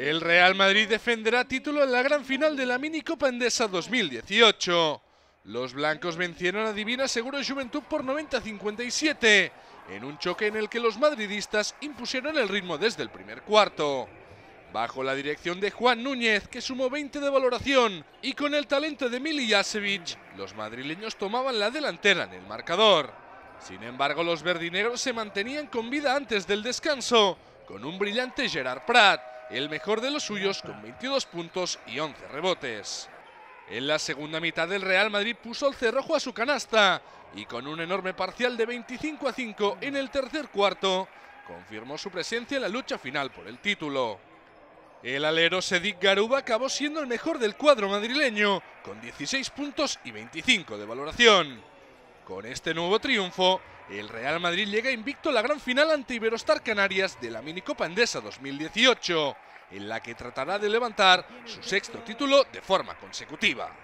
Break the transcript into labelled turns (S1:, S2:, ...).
S1: El Real Madrid defenderá título en la gran final de la Minicopa Endesa 2018. Los blancos vencieron a Divina Seguro Juventud por 90-57, en un choque en el que los madridistas impusieron el ritmo desde el primer cuarto. Bajo la dirección de Juan Núñez, que sumó 20 de valoración, y con el talento de Mili los madrileños tomaban la delantera en el marcador. Sin embargo, los verdineros se mantenían con vida antes del descanso, con un brillante Gerard Prat el mejor de los suyos con 22 puntos y 11 rebotes. En la segunda mitad del Real Madrid puso el cerrojo a su canasta y con un enorme parcial de 25 a 5 en el tercer cuarto, confirmó su presencia en la lucha final por el título. El alero Sedic Garuba acabó siendo el mejor del cuadro madrileño, con 16 puntos y 25 de valoración. Con este nuevo triunfo, el Real Madrid llega invicto a la gran final ante Iberostar Canarias de la Minicopa Endesa 2018, en la que tratará de levantar su sexto título de forma consecutiva.